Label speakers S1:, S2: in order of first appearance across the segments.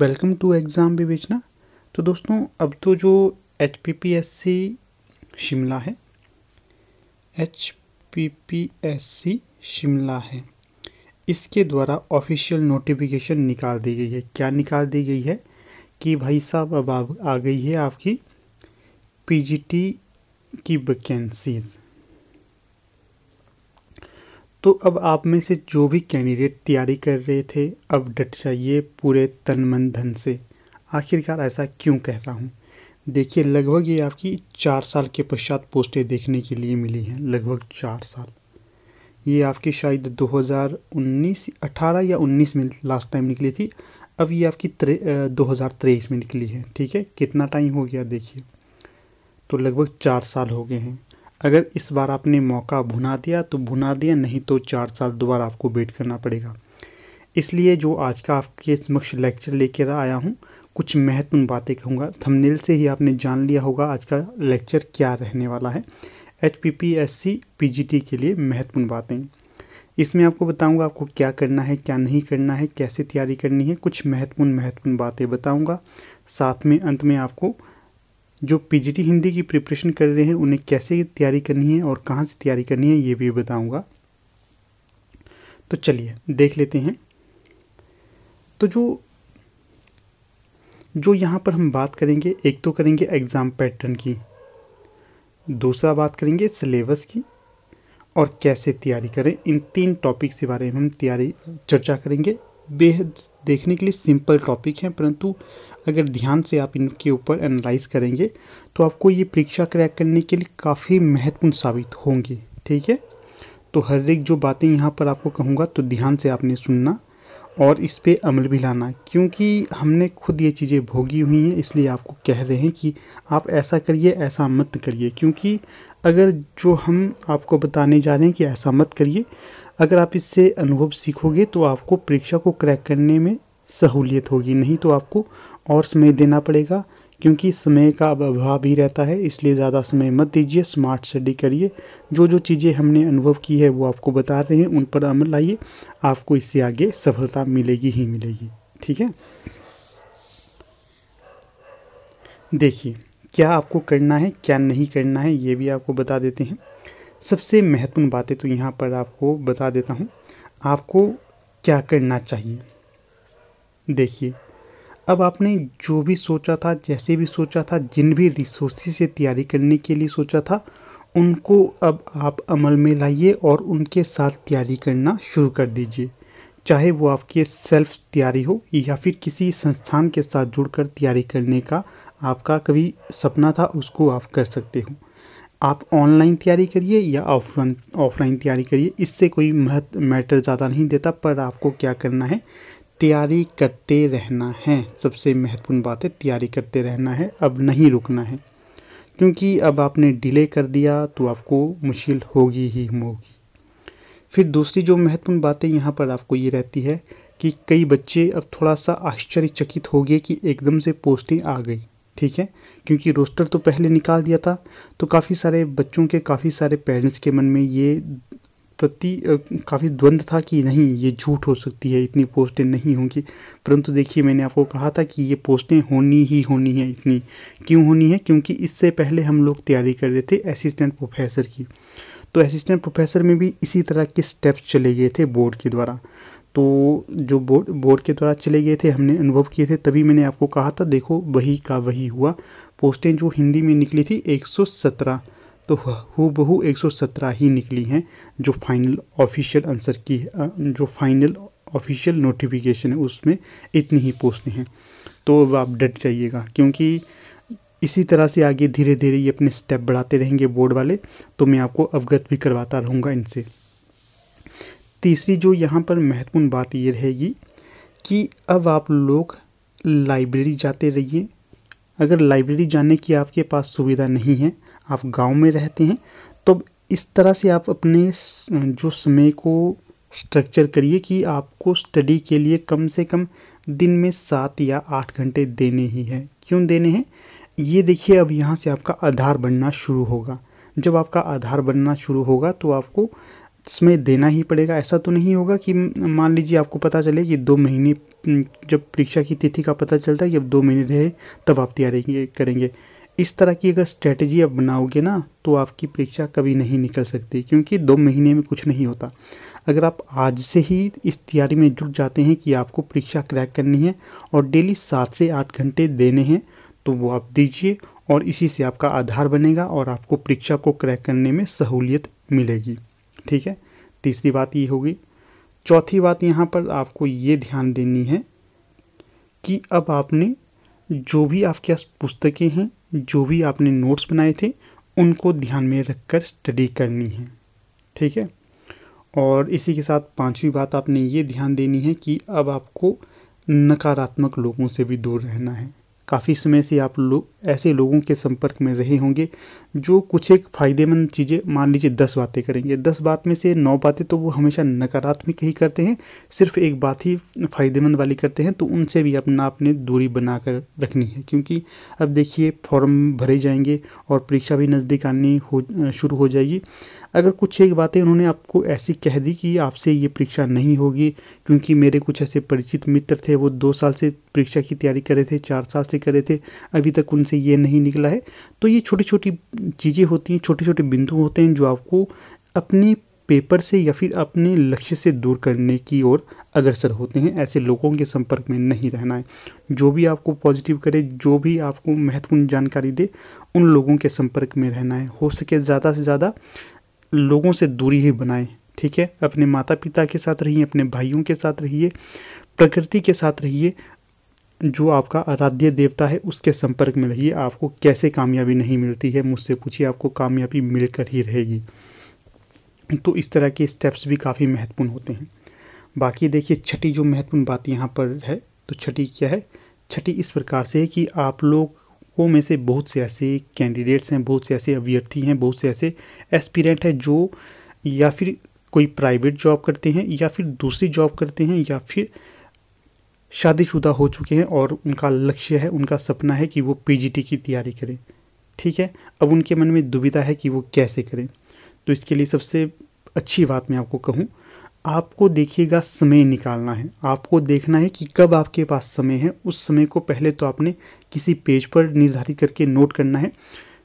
S1: welcome to exam विवेचना तो दोस्तों अब तो जो H P P S C Shimla है H P P S C Shimla है इसके द्वारा ऑफिशियल नोटिफिकेशन निकाल दी गई है क्या निकाल दी गई है कि भाई साहब अब आ गई है आपकी पी जी टी की वैकेंसीज़ तो अब आप में से जो भी कैंडिडेट तैयारी कर रहे थे अब डट जाइए पूरे तन मन धन से आखिरकार ऐसा क्यों कह रहा हूँ देखिए लगभग ये आपकी चार साल के पश्चात पोस्टें देखने के लिए मिली हैं लगभग चार साल ये आपकी शायद 2019 18 या 19 में लास्ट टाइम निकली थी अब ये आपकी दो हज़ार तेईस में निकली है ठीक है कितना टाइम हो गया देखिए तो लगभग चार साल हो गए हैं अगर इस बार आपने मौका भुना दिया तो भुना दिया नहीं तो चार साल दोबारा आपको वेट करना पड़ेगा इसलिए जो आज का आपके समक्ष लेक्चर लेकर आया हूँ कुछ महत्वपूर्ण बातें कहूँगा थंबनेल से ही आपने जान लिया होगा आज का लेक्चर क्या रहने वाला है H P P S C P G T के लिए महत्वपूर्ण बातें इसमें आपको बताऊंगा आपको क्या करना है क्या नहीं करना है कैसे तैयारी करनी है कुछ महत्वपूर्ण महत्वपूर्ण बातें बताऊंगा साथ में अंत में आपको जो पीजीटी हिंदी की प्रिपरेशन कर रहे हैं उन्हें कैसे तैयारी करनी है और कहाँ से तैयारी करनी है ये भी बताऊँगा तो चलिए देख लेते हैं तो जो जो यहाँ पर हम बात करेंगे एक तो करेंगे एग्ज़ाम पैटर्न की दूसरा बात करेंगे सिलेबस की और कैसे तैयारी करें इन तीन टॉपिक्स के बारे में हम तैयारी चर्चा करेंगे बेहद देखने के लिए सिंपल टॉपिक हैं परंतु अगर ध्यान से आप इनके ऊपर एनालाइज करेंगे तो आपको ये परीक्षा क्रैक करने के लिए काफ़ी महत्वपूर्ण साबित होंगे ठीक है तो हर एक जो बातें यहाँ पर आपको कहूँगा तो ध्यान से आपने सुनना और इस पर अमल भी लाना क्योंकि हमने खुद ये चीज़ें भोगी हुई हैं इसलिए आपको कह रहे हैं कि आप ऐसा करिए ऐसा मत करिए क्योंकि अगर जो हम आपको बताने जा रहे हैं कि ऐसा मत करिए अगर आप इससे अनुभव सीखोगे तो आपको परीक्षा को क्रैक करने में सहूलियत होगी नहीं तो आपको और समय देना पड़ेगा क्योंकि समय का अब अभाव ही रहता है इसलिए ज़्यादा समय मत दीजिए स्मार्ट स्टडी करिए जो जो चीज़ें हमने अनुभव की है वो आपको बता रहे हैं उन पर अमल लाइए आपको इससे आगे सफलता मिलेगी ही मिलेगी ठीक है देखिए क्या आपको करना है क्या नहीं करना है ये भी आपको बता देते हैं सबसे महत्वपूर्ण बातें तो यहाँ पर आपको बता देता हूँ आपको क्या करना चाहिए देखिए अब आपने जो भी सोचा था जैसे भी सोचा था जिन भी रिसोर्सेज से तैयारी करने के लिए सोचा था उनको अब आप अमल में लाइए और उनके साथ तैयारी करना शुरू कर दीजिए चाहे वो आपकी सेल्फ तैयारी हो या फिर किसी संस्थान के साथ जुड़कर तैयारी करने का आपका कभी सपना था उसको आप कर सकते हो आप ऑनलाइन तैयारी करिए या ऑफलाइन ऑफलाइन तैयारी करिए इससे कोई महत्व मैटर ज़्यादा नहीं देता पर आपको क्या करना है तैयारी करते रहना है सबसे महत्वपूर्ण बात है तैयारी करते रहना है अब नहीं रुकना है क्योंकि अब आपने डिले कर दिया तो आपको मुश्किल होगी ही होगी फिर दूसरी जो महत्वपूर्ण बातें यहाँ पर आपको ये रहती है कि कई बच्चे अब थोड़ा सा आश्चर्यचकित हो गए कि एकदम से पोस्टिंग आ गई ठीक है क्योंकि रोस्टर तो पहले निकाल दिया था तो काफ़ी सारे बच्चों के काफ़ी सारे पेरेंट्स के मन में ये प्रति काफ़ी द्वंद्व था कि नहीं ये झूठ हो सकती है इतनी पोस्टें नहीं होंगी परंतु देखिए मैंने आपको कहा था कि ये पोस्टें होनी ही होनी है इतनी क्यों होनी है क्योंकि इससे पहले हम लोग तैयारी कर रहे थे असिस्टेंट प्रोफेसर की तो असिस्टेंट प्रोफेसर में भी इसी तरह के स्टेप्स चले गए थे बोर्ड के द्वारा तो जो बोर्ड बोर्ड के द्वारा चले गए थे हमने अनुभव किए थे तभी मैंने आपको कहा था देखो वही का वही हुआ पोस्टें जो हिंदी में निकली थी 117 तो हु बहू 117 ही निकली हैं जो फाइनल ऑफिशियल आंसर की जो फाइनल ऑफिशियल नोटिफिकेशन है उसमें इतनी ही पोस्टें हैं तो आप डट जाइएगा क्योंकि इसी तरह से आगे धीरे धीरे ये अपने स्टेप बढ़ाते रहेंगे बोर्ड वाले तो मैं आपको अवगत भी करवाता रहूँगा इनसे तीसरी जो यहाँ पर महत्वपूर्ण बात ये रहेगी कि अब आप लोग लाइब्रेरी जाते रहिए अगर लाइब्रेरी जाने की आपके पास सुविधा नहीं है आप गांव में रहते हैं तो इस तरह से आप अपने जो समय को स्ट्रक्चर करिए कि आपको स्टडी के लिए कम से कम दिन में सात या आठ घंटे देने ही हैं क्यों देने हैं ये देखिए अब यहाँ से आपका आधार बनना शुरू होगा जब आपका आधार बनना शुरू होगा तो आपको इसमें देना ही पड़ेगा ऐसा तो नहीं होगा कि मान लीजिए आपको पता चले कि दो महीने जब परीक्षा की तिथि का पता चलता है जब दो महीने रहे तब आप तैयारी करेंगे इस तरह की अगर स्ट्रेटजी आप बनाओगे ना तो आपकी परीक्षा कभी नहीं निकल सकती क्योंकि दो महीने में कुछ नहीं होता अगर आप आज से ही इस तैयारी में जुट जाते हैं कि आपको परीक्षा क्रैक करनी है और डेली सात से आठ घंटे देने हैं तो वो आप दीजिए और इसी से आपका आधार बनेगा और आपको परीक्षा को क्रैक करने में सहूलियत मिलेगी ठीक है तीसरी बात ये होगी चौथी बात यहाँ पर आपको ये ध्यान देनी है कि अब आपने जो भी आपके पास पुस्तकें हैं जो भी आपने नोट्स बनाए थे उनको ध्यान में रखकर स्टडी करनी है ठीक है और इसी के साथ पांचवी बात आपने ये ध्यान देनी है कि अब आपको नकारात्मक लोगों से भी दूर रहना है काफ़ी समय से आप लोग ऐसे लोगों के संपर्क में रहे होंगे जो कुछ एक फ़ायदेमंद चीज़ें मान लीजिए दस बातें करेंगे दस बात में से नौ बातें तो वो हमेशा नकारात्मक ही करते हैं सिर्फ एक बात ही फ़ायदेमंद वाली करते हैं तो उनसे भी अपना अपने दूरी बना कर रखनी है क्योंकि अब देखिए फॉर्म भरे जाएंगे और परीक्षा भी नज़दीक आनी हो शुरू हो जाएगी अगर कुछ एक बातें उन्होंने आपको ऐसी कह दी कि आपसे ये परीक्षा नहीं होगी क्योंकि मेरे कुछ ऐसे परिचित मित्र थे वो दो साल से परीक्षा की तैयारी कर रहे थे चार साल से कर रहे थे अभी तक उनसे ये नहीं निकला है तो ये छोटी छोटी चीज़ें होती हैं छोटे छोटे बिंदु होते हैं जो आपको अपने पेपर से या फिर अपने लक्ष्य से दूर करने की ओर अग्रसर होते हैं ऐसे लोगों के संपर्क में नहीं रहना है जो भी आपको पॉजिटिव करे जो भी आपको महत्वपूर्ण जानकारी दे उन लोगों के संपर्क में रहना है हो सके ज़्यादा से ज़्यादा लोगों से दूरी ही बनाएं ठीक है अपने माता पिता के साथ रहिए अपने भाइयों के साथ रहिए प्रकृति के साथ रहिए जो आपका आराध्य देवता है उसके संपर्क में रहिए आपको कैसे कामयाबी नहीं मिलती है मुझसे पूछिए आपको कामयाबी मिलकर ही रहेगी तो इस तरह के स्टेप्स भी काफ़ी महत्वपूर्ण होते हैं बाकी देखिए छठी जो महत्वपूर्ण बात यहाँ पर है तो छठी क्या है छठी इस प्रकार से है कि आप लोग वो में से बहुत से ऐसे कैंडिडेट्स हैं बहुत से ऐसे अभ्यर्थी हैं बहुत से ऐसे एस्पिरेंट हैं जो या फिर कोई प्राइवेट जॉब करते हैं या फिर दूसरी जॉब करते हैं या फिर शादीशुदा हो चुके हैं और उनका लक्ष्य है उनका सपना है कि वो पीजीटी की तैयारी करें ठीक है अब उनके मन में दुविधा है कि वो कैसे करें तो इसके लिए सबसे अच्छी बात मैं आपको कहूँ आपको देखिएगा समय निकालना है आपको देखना है कि कब आपके पास समय है उस समय को पहले तो आपने किसी पेज पर निर्धारित करके नोट करना है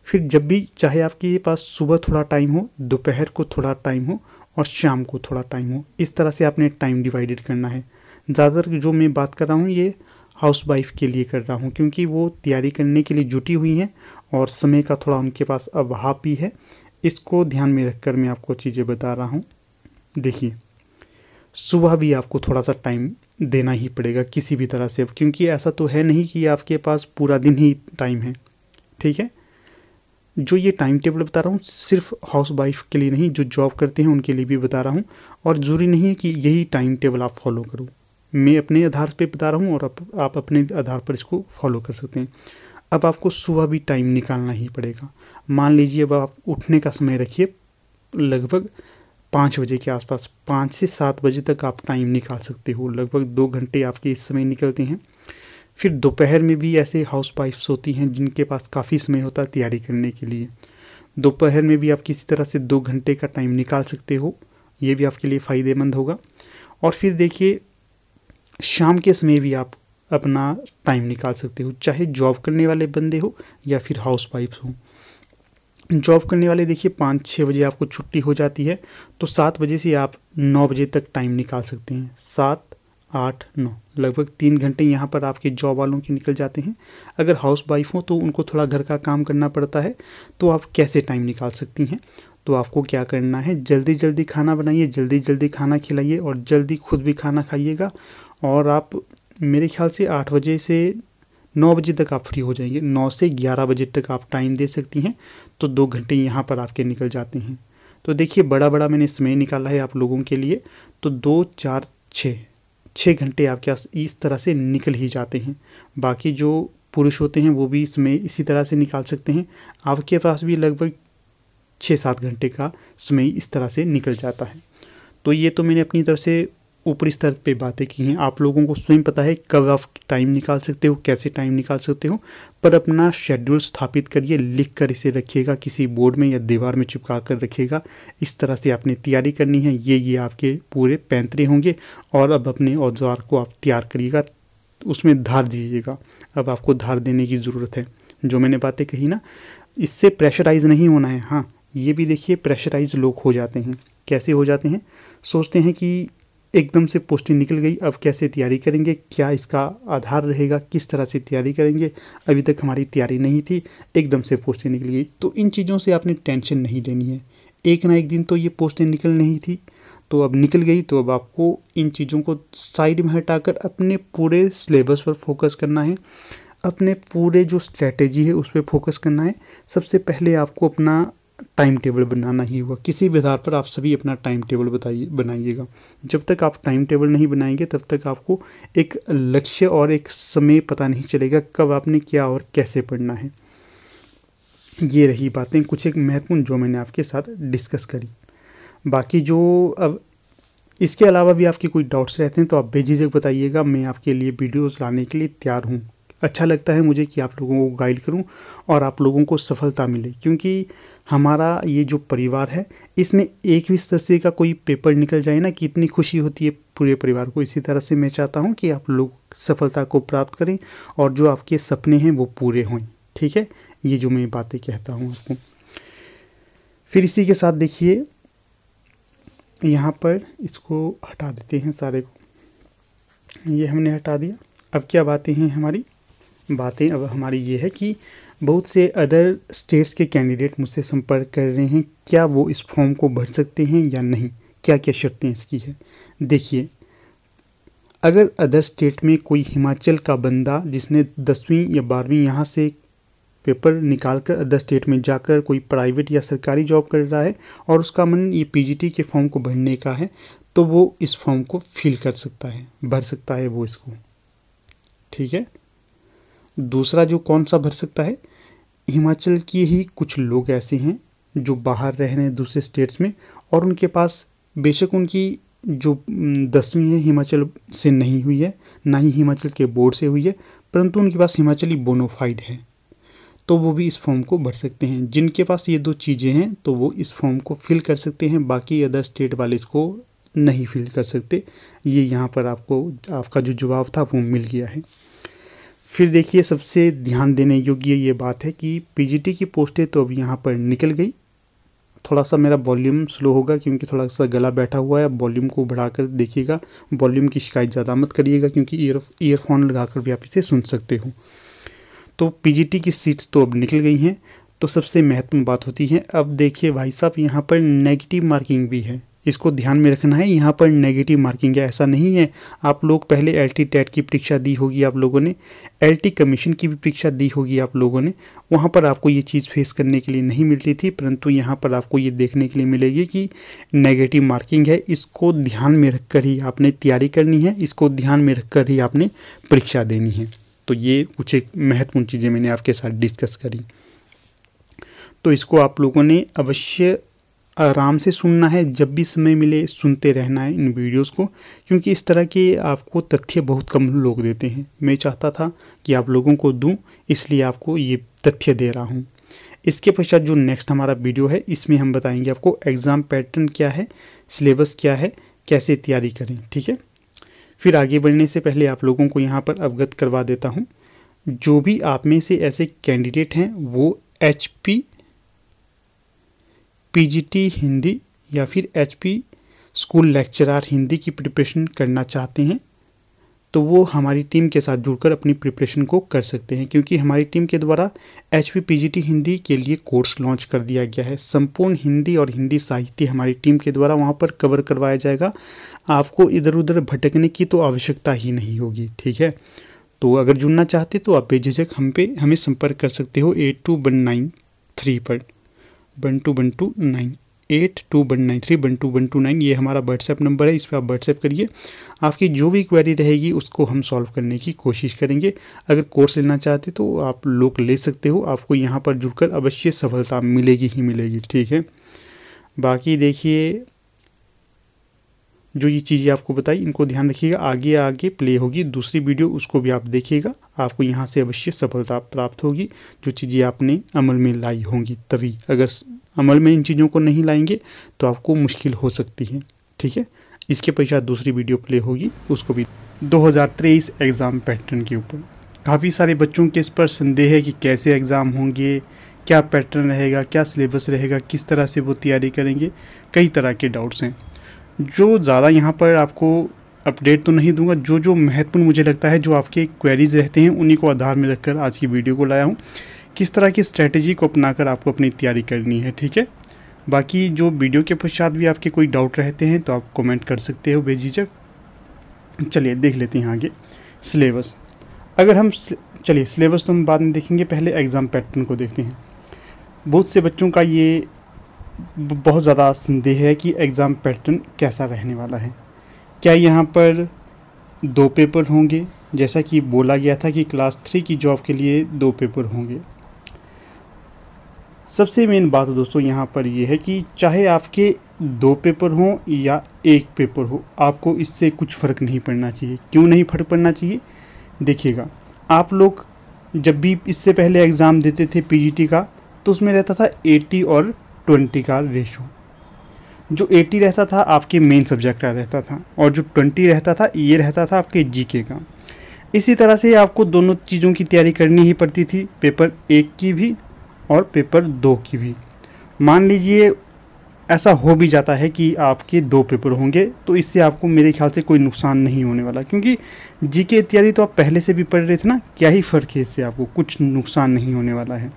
S1: फिर जब भी चाहे आपके पास सुबह थोड़ा टाइम हो दोपहर को थोड़ा टाइम हो और शाम को थोड़ा टाइम हो इस तरह से आपने टाइम डिवाइडेड करना है ज़्यादातर जो मैं बात कर रहा हूँ ये हाउस वाइफ के लिए कर रहा हूँ क्योंकि वो तैयारी करने के लिए जुटी हुई हैं और समय का थोड़ा उनके पास अभाव भी है इसको ध्यान में रखकर मैं आपको चीज़ें बता रहा हूँ देखिए सुबह भी आपको थोड़ा सा टाइम देना ही पड़ेगा किसी भी तरह से क्योंकि ऐसा तो है नहीं कि आपके पास पूरा दिन ही टाइम है ठीक है जो ये टाइम टेबल बता रहा हूँ सिर्फ हाउस वाइफ के लिए नहीं जो जॉब करते हैं उनके लिए भी बता रहा हूँ और ज़रूरी नहीं है कि यही टाइम टेबल आप फॉलो करो मैं अपने आधार पर बता रहा हूँ और आप, आप अपने आधार पर इसको फॉलो कर सकते हैं अब आपको सुबह भी टाइम निकालना ही पड़ेगा मान लीजिए अब आप उठने का समय रखिए लगभग पाँच बजे के आसपास पाँच से सात बजे तक आप टाइम निकाल सकते हो लगभग दो घंटे आपके इस समय निकलते हैं फिर दोपहर में भी ऐसे हाउस वाइफ्स होती हैं जिनके पास काफ़ी समय होता है तैयारी करने के लिए दोपहर में भी आप किसी तरह से दो घंटे का टाइम निकाल सकते हो ये भी आपके लिए फ़ायदेमंद होगा और फिर देखिए शाम के समय भी आप अपना टाइम निकाल सकते हो चाहे जॉब करने वाले बंदे हो या फिर हाउस वाइफ्स हों जॉब करने वाले देखिए पाँच छः बजे आपको छुट्टी हो जाती है तो सात बजे से आप नौ बजे तक टाइम निकाल सकते हैं सात आठ नौ लगभग तीन घंटे यहाँ पर आपके जॉब वालों के निकल जाते हैं अगर हाउस वाइफ हो तो उनको थोड़ा घर का काम करना पड़ता है तो आप कैसे टाइम निकाल सकती हैं तो आपको क्या करना है जल्दी जल्दी खाना बनाइए जल्दी जल्दी खाना खिलाइए और जल्दी खुद भी खाना खाइएगा और आप मेरे ख्याल से आठ बजे से नौ बजे तक आप फ्री हो जाएंगे नौ से ग्यारह बजे तक आप टाइम दे सकती हैं तो दो घंटे यहाँ पर आपके निकल जाते हैं तो देखिए बड़ा बड़ा मैंने समय निकाला है आप लोगों के लिए तो दो चार छः छः घंटे आपके पास इस तरह से निकल ही जाते हैं बाकी जो पुरुष होते हैं वो भी इसमें इसी तरह से निकाल सकते हैं आपके पास भी लगभग छः सात घंटे का समय इस तरह से निकल जाता है तो ये तो मैंने अपनी तरफ से ऊपरी स्तर पे बातें की हैं आप लोगों को स्वयं पता है कब आप टाइम निकाल सकते हो कैसे टाइम निकाल सकते हो पर अपना शेड्यूल स्थापित करिए लिख कर इसे रखिएगा किसी बोर्ड में या दीवार में चिपका कर रखिएगा इस तरह से आपने तैयारी करनी है ये ये आपके पूरे पैंतरे होंगे और अब अपने औजार को आप तैयार करिएगा उसमें धार दीजिएगा अब आपको धार देने की ज़रूरत है जो मैंने बातें कही ना इससे प्रेशराइज नहीं होना है हाँ ये भी देखिए प्रेशराइज लोग हो जाते हैं कैसे हो जाते हैं सोचते हैं कि एकदम से पोस्टिंग निकल गई अब कैसे तैयारी करेंगे क्या इसका आधार रहेगा किस तरह से तैयारी करेंगे अभी तक हमारी तैयारी नहीं थी एकदम से पोस्टिंग निकल गई तो इन चीज़ों से आपने टेंशन नहीं लेनी है एक ना एक दिन तो ये पोस्टें निकल नहीं थी तो अब निकल गई तो अब आपको इन चीज़ों को साइड में हटाकर अपने पूरे सिलेबस पर फोकस करना है अपने पूरे जो स्ट्रैटेजी है उस पर फोकस करना है सबसे पहले आपको अपना टाइम टेबल बनाना ही होगा किसी भी आधार पर आप सभी अपना टाइम टेबल बताइए बनाइएगा जब तक आप टाइम टेबल नहीं बनाएंगे तब तक आपको एक लक्ष्य और एक समय पता नहीं चलेगा कब आपने क्या और कैसे पढ़ना है ये रही बातें कुछ एक महत्वपूर्ण जो मैंने आपके साथ डिस्कस करी बाकी जो अब इसके अलावा भी आपके कोई डाउट्स रहते हैं तो आप बेझिझक बताइएगा मैं आपके लिए वीडियोस लाने के लिए तैयार हूँ अच्छा लगता है मुझे कि आप लोगों को गाइड करूं और आप लोगों को सफलता मिले क्योंकि हमारा ये जो परिवार है इसमें एक भी सदस्य का कोई पेपर निकल जाए ना कि इतनी खुशी होती है पूरे परिवार को इसी तरह से मैं चाहता हूँ कि आप लोग सफलता को प्राप्त करें और जो आपके सपने हैं वो पूरे हों ठीक है ये जो मैं बातें कहता हूँ आपको फिर इसी के साथ देखिए यहाँ पर इसको हटा देते हैं सारे को ये हमने हटा दिया अब क्या बातें हैं हमारी बातें अब हमारी ये है कि बहुत से अदर स्टेट्स के कैंडिडेट मुझसे संपर्क कर रहे हैं क्या वो इस फॉर्म को भर सकते हैं या नहीं क्या क्या शर्तें इसकी है देखिए अगर अदर स्टेट में कोई हिमाचल का बंदा जिसने दसवीं या बारहवीं यहाँ से पेपर निकाल कर अदर स्टेट में जाकर कोई प्राइवेट या सरकारी जॉब कर रहा है और उसका मन ये पीजीटी के फॉर्म को भरने का है तो वो इस फॉर्म को फिल कर सकता है भर सकता है वो इसको ठीक है दूसरा जो कौन सा भर सकता है हिमाचल के ही कुछ लोग ऐसे हैं जो बाहर रह रहे हैं दूसरे स्टेट्स में और उनके पास बेशक उनकी जो दसवीं है हिमाचल से नहीं हुई है ना ही हिमाचल के बोर्ड से हुई है परंतु उनके पास हिमाचली बोनोफाइड है तो वो भी इस फॉर्म को भर सकते हैं जिनके पास ये दो चीज़ें हैं तो वो इस फॉर्म को फिल कर सकते हैं बाकी अदर स्टेट वाले इसको नहीं फिल कर सकते ये यहाँ पर आपको आपका जो जवाब था वो मिल गया है फिर देखिए सबसे ध्यान देने योग्य ये बात है कि पीजीटी की पोस्टें तो अब यहाँ पर निकल गई थोड़ा सा मेरा वॉल्यूम स्लो होगा क्योंकि थोड़ा सा गला बैठा हुआ है वॉल्यूम को बढ़ाकर देखिएगा वॉल्यूम की शिकायत ज़्यादा मत करिएगा क्योंकि ईयर ईयरफोन लगाकर भी आप इसे सुन सकते हो तो पीजीटी की सीट्स तो अब निकल गई हैं तो सबसे महत्वपूर्ण बात होती है अब देखिए भाई साहब यहाँ पर नेगेटिव मार्किंग भी है इसको ध्यान में रखना है यहाँ पर नेगेटिव मार्किंग है ऐसा नहीं है आप लोग पहले एल टी टेट की परीक्षा दी होगी आप लोगों ने एल टी कमीशन की भी परीक्षा दी होगी आप लोगों ने वहाँ पर आपको ये चीज़ फेस करने के लिए नहीं मिलती थी परंतु यहाँ पर आपको ये देखने के लिए मिलेगी कि नेगेटिव मार्किंग है इसको ध्यान में रखकर ही आपने तैयारी करनी है इसको ध्यान में रखकर ही आपने परीक्षा देनी है तो ये कुछ एक महत्वपूर्ण चीज़ें मैंने आपके साथ डिस्कस करी तो इसको आप लोगों ने अवश्य आराम से सुनना है जब भी समय मिले सुनते रहना है इन वीडियोस को क्योंकि इस तरह के आपको तथ्य बहुत कम लोग देते हैं मैं चाहता था कि आप लोगों को दूं इसलिए आपको ये तथ्य दे रहा हूं इसके पश्चात जो नेक्स्ट हमारा वीडियो है इसमें हम बताएंगे आपको एग्ज़ाम पैटर्न क्या है सिलेबस क्या है कैसे तैयारी करें ठीक है फिर आगे बढ़ने से पहले आप लोगों को यहाँ पर अवगत करवा देता हूँ जो भी आप में से ऐसे कैंडिडेट हैं वो एच पी पीजीटी हिंदी या फिर एचपी स्कूल लेक्चरर हिंदी की प्रिपरेशन करना चाहते हैं तो वो हमारी टीम के साथ जुड़कर अपनी प्रिपरेशन को कर सकते हैं क्योंकि हमारी टीम के द्वारा एच पी हिंदी के लिए कोर्स लॉन्च कर दिया गया है संपूर्ण हिंदी और हिंदी साहित्य हमारी टीम के द्वारा वहाँ पर कवर करवाया जाएगा आपको इधर उधर भटकने की तो आवश्यकता ही नहीं होगी ठीक है तो अगर जुड़ना चाहते तो आप बेझिझक हम पे हमें संपर्क कर सकते हो eight two one nine three पर one two one two nine eight two one nine three one two one two nine ये हमारा व्हाट्सएप नंबर है इस पर आप व्हाट्सएप करिए आपकी जो भी क्वेरी रहेगी उसको हम सॉल्व करने की कोशिश करेंगे अगर कोर्स लेना चाहते तो आप लोग ले सकते हो आपको यहाँ पर जुड़कर अवश्य सफलता मिलेगी ही मिलेगी ठीक है बाकी देखिए जो ये चीज़ें आपको बताई इनको ध्यान रखिएगा आगे आगे प्ले होगी दूसरी वीडियो उसको भी आप देखिएगा आपको यहाँ से अवश्य सफलता प्राप्त होगी जो चीज़ें आपने अमल में लाई होंगी तभी अगर अमल में इन चीज़ों को नहीं लाएंगे तो आपको मुश्किल हो सकती है ठीक है इसके पश्चात दूसरी वीडियो प्ले होगी उसको भी दो एग्ज़ाम पैटर्न के ऊपर काफ़ी सारे बच्चों के इस पर संदेह है कि कैसे एग्ज़ाम होंगे क्या पैटर्न रहेगा क्या सिलेबस रहेगा किस तरह से वो तैयारी करेंगे कई तरह के डाउट्स हैं जो ज़्यादा यहाँ पर आपको अपडेट तो नहीं दूंगा जो जो महत्वपूर्ण मुझे लगता है जो आपके क्वेरीज रहते हैं उन्हीं को आधार में रखकर आज की वीडियो को लाया हूँ किस तरह की स्ट्रैटेजी को अपनाकर आपको अपनी तैयारी करनी है ठीक है बाकी जो वीडियो के पश्चात भी आपके कोई डाउट रहते हैं तो आप कमेंट कर सकते हो बेझिझक चलिए देख लेते हैं आगे सिलेबस अगर हम चलिए सिलेबस तो हम बाद में देखेंगे पहले एग्ज़ाम पैटर्न को देखते हैं बहुत से बच्चों का ये बहुत ज़्यादा संदेह है कि एग्ज़ाम पैटर्न कैसा रहने वाला है क्या यहाँ पर दो पेपर होंगे जैसा कि बोला गया था कि क्लास थ्री की जॉब के लिए दो पेपर होंगे सबसे मेन बात दोस्तों यहाँ पर यह है कि चाहे आपके दो पेपर हों या एक पेपर हो आपको इससे कुछ फ़र्क नहीं पड़ना चाहिए क्यों नहीं फ़र्क पड़ना चाहिए देखिएगा आप लोग जब भी इससे पहले एग्ज़ाम देते थे पीजीटी का तो उसमें रहता था 80 और ट्वेंटी का रेशो जो एटी रहता था आपके मेन सब्जेक्ट का रहता था और जो ट्वेंटी रहता था ये रहता था आपके जीके का इसी तरह से आपको दोनों चीज़ों की तैयारी करनी ही पड़ती थी पेपर एक की भी और पेपर दो की भी मान लीजिए ऐसा हो भी जाता है कि आपके दो पेपर होंगे तो इससे आपको मेरे ख्याल से कोई नुकसान नहीं होने वाला क्योंकि जी के इत्यादि तो आप पहले से भी पढ़ रहे थे ना क्या ही फ़र्क है इससे आपको कुछ नुकसान नहीं होने वाला है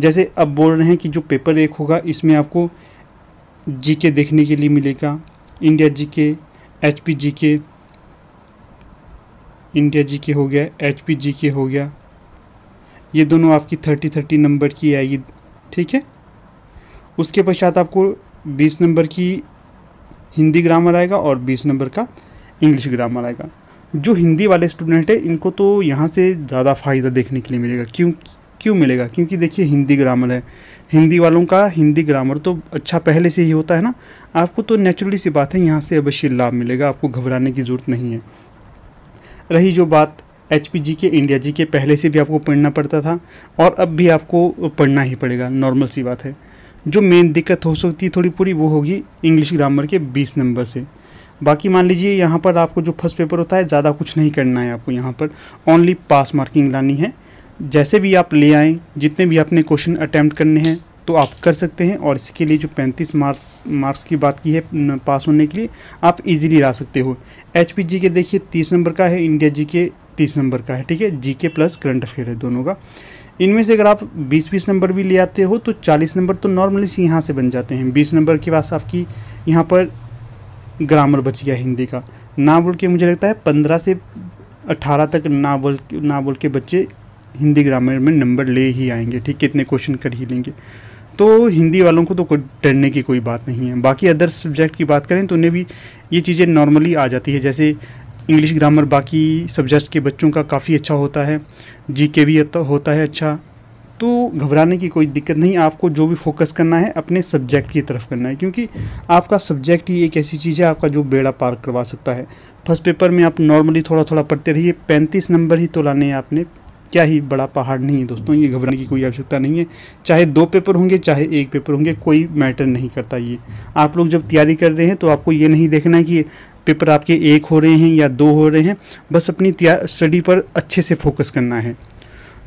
S1: जैसे अब बोल रहे हैं कि जो पेपर एक होगा इसमें आपको जीके देखने के लिए मिलेगा India GK HP GK India GK हो गया एचपी जीके हो गया ये दोनों आपकी थर्टी थर्टी नंबर की आएगी ठीक है उसके पश्चात आपको बीस नंबर की हिंदी ग्रामर आएगा और बीस नंबर का इंग्लिश ग्रामर आएगा जो हिंदी वाले स्टूडेंट हैं इनको तो यहाँ से ज़्यादा फ़ायदा देखने के लिए मिलेगा क्योंकि क्यों मिलेगा क्योंकि देखिए हिंदी ग्रामर है हिंदी वालों का हिंदी ग्रामर तो अच्छा पहले से ही होता है ना आपको तो नेचुरली सी बात है यहाँ से अवश्य लाभ मिलेगा आपको घबराने की ज़रूरत नहीं है रही जो बात एच पी जी के इंडिया जी के पहले से भी आपको पढ़ना पड़ता था और अब भी आपको पढ़ना ही पड़ेगा नॉर्मल सी बात है जो मेन दिक्कत हो सकती है थोड़ी पूरी वो होगी इंग्लिश ग्रामर के बीस नंबर से बाकी मान लीजिए यहाँ पर आपको जो फर्स्ट पेपर होता है ज़्यादा कुछ नहीं करना है आपको यहाँ पर ओनली पास मार्किंग लानी है जैसे भी आप ले आएँ जितने भी आपने क्वेश्चन अटैम्प्ट करने हैं तो आप कर सकते हैं और इसके लिए जो पैंतीस मार्क्स मार्क्स की बात की है पास होने के लिए आप इजीली ला सकते हो एच पी जी के देखिए तीस नंबर का है इंडिया जी के तीस नंबर का है ठीक है जी के प्लस करंट अफेयर है दोनों का इनमें से अगर आप 20-20 नंबर भी ले आते हो तो 40 नंबर तो नॉर्मली से यहाँ से बन जाते हैं 20 नंबर के पास आपकी यहाँ पर ग्रामर बच गया हिंदी का ना बोल के मुझे लगता है 15 से 18 तक ना बोल ना बोल के बच्चे हिंदी ग्रामर में नंबर ले ही आएंगे ठीक कितने क्वेश्चन कर ही लेंगे तो हिंदी वालों को तो डरने की कोई बात नहीं है बाकी अदर सब्जेक्ट की बात करें तो उन्हें भी ये चीज़ें नॉर्मली आ जाती है जैसे इंग्लिश ग्रामर बाकी सब्जेक्ट्स के बच्चों का काफ़ी अच्छा होता है जी के भी होता है अच्छा तो घबराने की कोई दिक्कत नहीं आपको जो भी फोकस करना है अपने सब्जेक्ट की तरफ करना है क्योंकि आपका सब्जेक्ट ही एक ऐसी चीज़ है आपका जो बेड़ा पार करवा सकता है फर्स्ट पेपर में आप नॉर्मली थोड़ा थोड़ा पढ़ते रहिए पैंतीस नंबर ही तो लाने हैं आपने क्या ही बड़ा पहाड़ नहीं है दोस्तों ये घबराने की कोई आवश्यकता नहीं है चाहे दो पेपर होंगे चाहे एक पेपर होंगे कोई मैटर नहीं करता ये आप लोग जब तैयारी कर रहे हैं तो आपको ये नहीं देखना है कि पेपर आपके एक हो रहे हैं या दो हो रहे हैं बस अपनी स्टडी पर अच्छे से फोकस करना है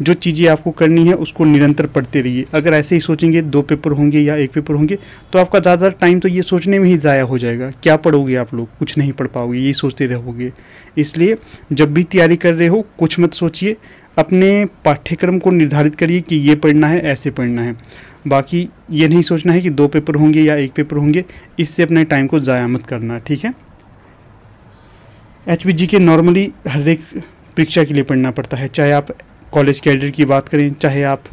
S1: जो चीज़ें आपको करनी है उसको निरंतर पढ़ते रहिए अगर ऐसे ही सोचेंगे दो पेपर होंगे या एक पेपर होंगे तो आपका ज़्यादातर टाइम तो ये सोचने में ही ज़ाया हो जाएगा क्या पढ़ोगे आप लोग कुछ नहीं पढ़ पाओगे ये सोचते रहोगे इसलिए जब भी तैयारी कर रहे हो कुछ मत सोचिए अपने पाठ्यक्रम को निर्धारित करिए कि ये पढ़ना है ऐसे पढ़ना है बाकी ये नहीं सोचना है कि दो पेपर होंगे या एक पेपर होंगे इससे अपने टाइम को ज़ाया मत करना ठीक है एच के नॉर्मली हर एक परीक्षा के लिए पढ़ना पड़ता है चाहे आप कॉलेज कैडेट की बात करें चाहे आप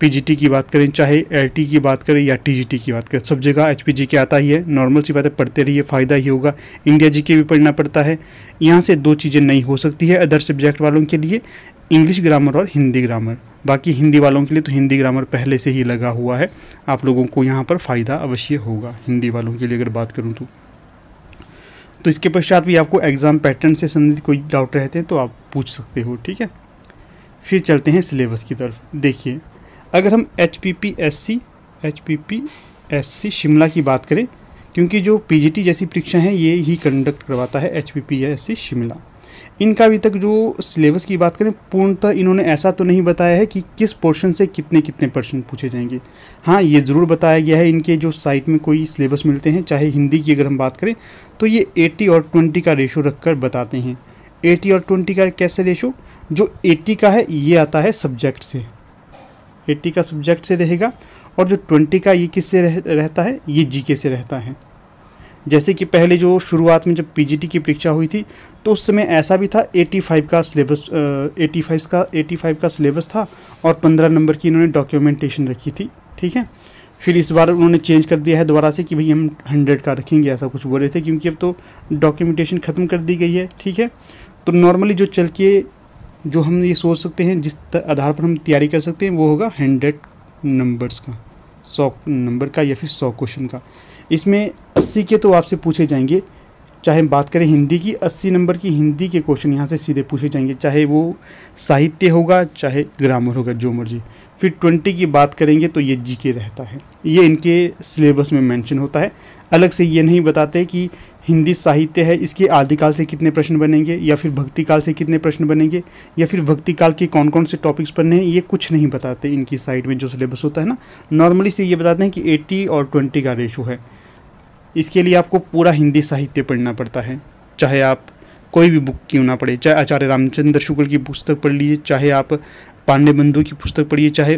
S1: पीजीटी की बात करें चाहे एल की बात करें या टीजीटी की बात करें सब जगह एच के आता ही है नॉर्मल सी बात है पढ़ते रहिए फ़ायदा ही होगा इंडिया जी के भी पढ़ना पड़ता है यहाँ से दो चीज़ें नहीं हो सकती है अदर सब्जेक्ट वालों के लिए इंग्लिश ग्रामर और हिंदी ग्रामर बाकी हिंदी वालों के लिए तो हिंदी ग्रामर पहले से ही लगा हुआ है आप लोगों को यहाँ पर फ़ायदा अवश्य होगा हिंदी वालों के लिए अगर बात करूँ तो तो इसके पश्चात भी आपको एग्ज़ाम पैटर्न से संबंधित कोई डाउट रहते हैं तो आप पूछ सकते हो ठीक है फिर चलते हैं सिलेबस की तरफ देखिए अगर हम H P P S C H P P S C Shimla की बात करें क्योंकि जो पी जी टी जैसी परीक्षा है ये ही कंडक्ट करवाता है H P P S C Shimla इनका अभी तक जो सिलेबस की बात करें पूर्णतः इन्होंने ऐसा तो नहीं बताया है कि किस पोर्शन से कितने कितने पर्सेंट पूछे जाएंगे हाँ ये ज़रूर बताया गया है इनके जो साइट में कोई सिलेबस मिलते हैं चाहे हिंदी की अगर हम बात करें तो ये 80 और 20 का रेशो रखकर बताते हैं एटी और ट्वेंटी का कैसे रेशो जो एट्टी का है ये आता है सब्जेक्ट से एट्टी का सब्जेक्ट से रहेगा और जो ट्वेंटी का ये किससे रह, रहता है ये जीके से रहता है जैसे कि पहले जो शुरुआत में जब पीजीटी की परीक्षा हुई थी तो उस समय ऐसा भी था 85 का सिलेबस एटी फाइव का 85 का सिलेबस था और 15 नंबर की इन्होंने डॉक्यूमेंटेशन रखी थी ठीक है फिर इस बार उन्होंने चेंज कर दिया है दोबारा से कि भाई हम हंड्रेड का रखेंगे ऐसा कुछ बोल रहे थे क्योंकि अब तो डॉक्यूमेंटेशन ख़त्म कर दी गई है ठीक है तो नॉर्मली जो चल के जो हम ये सोच सकते हैं जिस आधार पर हम तैयारी कर सकते हैं वो होगा हंड्रेड नंबर्स का सौ नंबर का या फिर सौ क्वेश्चन का इसमें अस्सी के तो आपसे पूछे जाएंगे चाहे बात करें हिंदी की अस्सी नंबर की हिंदी के क्वेश्चन यहाँ से सीधे पूछे जाएंगे चाहे वो साहित्य होगा चाहे ग्रामर होगा जो मर्जी फिर ट्वेंटी की बात करेंगे तो ये जी के रहता है ये इनके सिलेबस में मैंशन होता है अलग से ये नहीं बताते कि हिंदी साहित्य है इसके आदिकाल से कितने प्रश्न बनेंगे या फिर भक्ति काल से कितने प्रश्न बनेंगे या फिर भक्ति काल के कौन कौन से टॉपिक्स पढ़ने हैं ये कुछ नहीं बताते इनकी साइड में जो सिलेबस होता है ना नॉर्मली से ये बताते हैं कि एट्टी और ट्वेंटी का रेशो है इसके लिए आपको पूरा हिंदी साहित्य पढ़ना पड़ता है चाहे आप कोई भी बुक क्यों ना पढ़े चाहे आचार्य रामचंद्र शुक्ल की पुस्तक पढ़ लीजिए चाहे आप पांडे बंधु की पुस्तक पढ़िए चाहे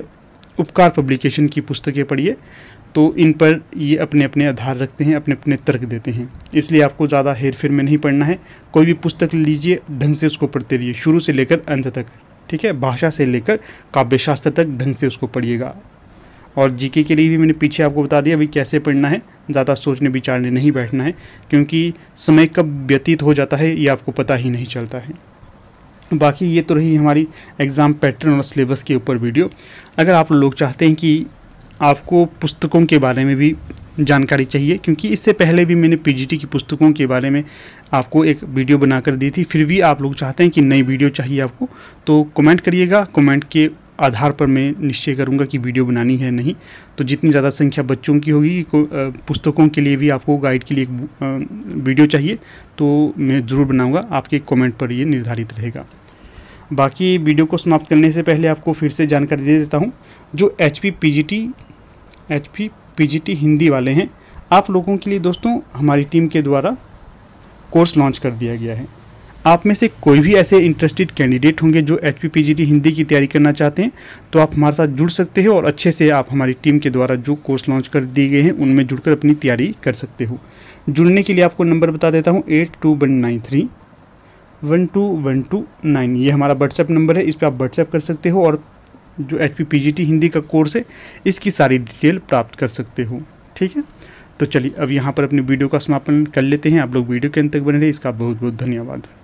S1: उपकार पब्लिकेशन की पुस्तकें पढ़िए तो इन पर ये अपने अपने आधार रखते हैं अपने अपने तर्क देते हैं इसलिए आपको ज़्यादा हेर फेर में नहीं पढ़ना है कोई भी पुस्तक लीजिए ढंग से उसको पढ़ते रहिए शुरू से लेकर अंत तक ठीक है भाषा से लेकर काव्यशास्त्र तक ढंग से उसको पढ़िएगा और जीके के लिए भी मैंने पीछे आपको बता दिया अभी कैसे पढ़ना है ज़्यादा सोचने विचारने नहीं बैठना है क्योंकि समय कब व्यतीत हो जाता है ये आपको पता ही नहीं चलता है बाकी ये तो रही हमारी एग्ज़ाम पैटर्न और सिलेबस के ऊपर वीडियो अगर आप लोग चाहते हैं कि आपको पुस्तकों के बारे में भी जानकारी चाहिए क्योंकि इससे पहले भी मैंने पीजीटी की पुस्तकों के बारे में आपको एक वीडियो बनाकर दी थी फिर भी आप लोग चाहते हैं कि नई वीडियो चाहिए आपको तो कमेंट करिएगा कमेंट के आधार पर मैं निश्चय करूंगा कि वीडियो बनानी है नहीं तो जितनी ज़्यादा संख्या बच्चों की होगी पुस्तकों के लिए भी आपको गाइड के लिए एक वीडियो चाहिए तो मैं ज़रूर बनाऊँगा आपके कॉमेंट पर ये निर्धारित रहेगा बाकी वीडियो को समाप्त करने से पहले आपको फिर से जानकारी दे देता हूँ जो H P P G T H P P G T Hindi वाले हैं आप लोगों के लिए दोस्तों हमारी टीम के द्वारा कोर्स लॉन्च कर दिया गया है आप में से कोई भी ऐसे इंटरेस्टेड कैंडिडेट होंगे जो एच पी हिंदी की तैयारी करना चाहते हैं तो आप हमारे साथ जुड़ सकते हो और अच्छे से आप हमारी टीम के द्वारा जो कोर्स लॉन्च कर दिए गए हैं उनमें जुड़कर अपनी तैयारी कर सकते हो जुड़ने के लिए आपको नंबर बता देता हूँ eight two one nine three one two one two nine ये हमारा व्हाट्सएप नंबर है इस पर आप व्हाट्सएप कर सकते हो और जो एच पी पी हिंदी का कोर्स है इसकी सारी डिटेल प्राप्त कर सकते हो ठीक है तो चलिए अब यहाँ पर अपनी वीडियो का समापन कर लेते हैं आप लोग वीडियो के अंत तक बने रहे इसका बहुत बहुत धन्यवाद